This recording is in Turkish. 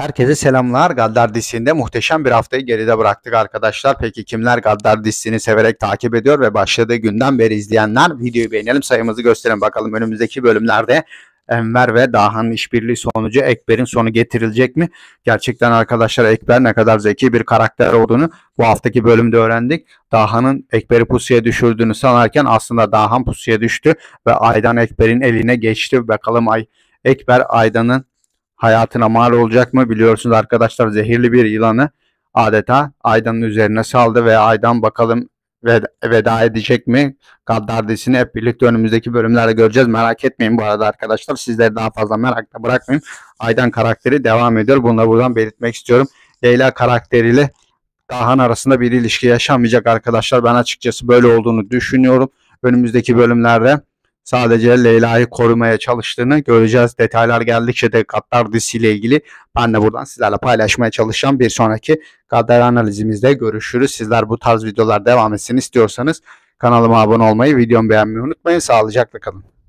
Herkese selamlar. Gaddar dizisinde muhteşem bir haftayı geride bıraktık arkadaşlar. Peki kimler Gaddar dizisini severek takip ediyor ve başladığı günden beri izleyenler videoyu beğenelim sayımızı gösterelim. Bakalım önümüzdeki bölümlerde Enver ve Dahan'ın işbirliği sonucu Ekber'in sonu getirilecek mi? Gerçekten arkadaşlar Ekber ne kadar zeki bir karakter olduğunu bu haftaki bölümde öğrendik. Dahan'ın Ekber'i pusuya düşürdüğünü sanarken aslında Dahan pusuya düştü ve Aydan Ekber'in eline geçti. Bakalım Ay Ekber Aydan'ın hayatına mal olacak mı? Biliyorsunuz arkadaşlar zehirli bir yılanı adeta Aydan'ın üzerine saldı ve Aydan bakalım veda, edecek mi? Gaddardisini hep birlikte önümüzdeki bölümlerde göreceğiz. Merak etmeyin bu arada arkadaşlar. Sizleri daha fazla merakla bırakmayın Aydan karakteri devam ediyor. Bunu da buradan belirtmek istiyorum. Leyla karakteriyle Dahan arasında bir ilişki yaşanmayacak arkadaşlar. Ben açıkçası böyle olduğunu düşünüyorum. Önümüzdeki bölümlerde sadece Leyla'yı korumaya çalıştığını göreceğiz. Detaylar geldikçe de Gaddar dizisiyle ilgili ben de buradan sizlerle paylaşmaya çalışacağım. Bir sonraki kader analizimizde görüşürüz. Sizler bu tarz videolar devam etsin istiyorsanız kanalıma abone olmayı, videomu beğenmeyi unutmayın. Sağlıcakla kalın.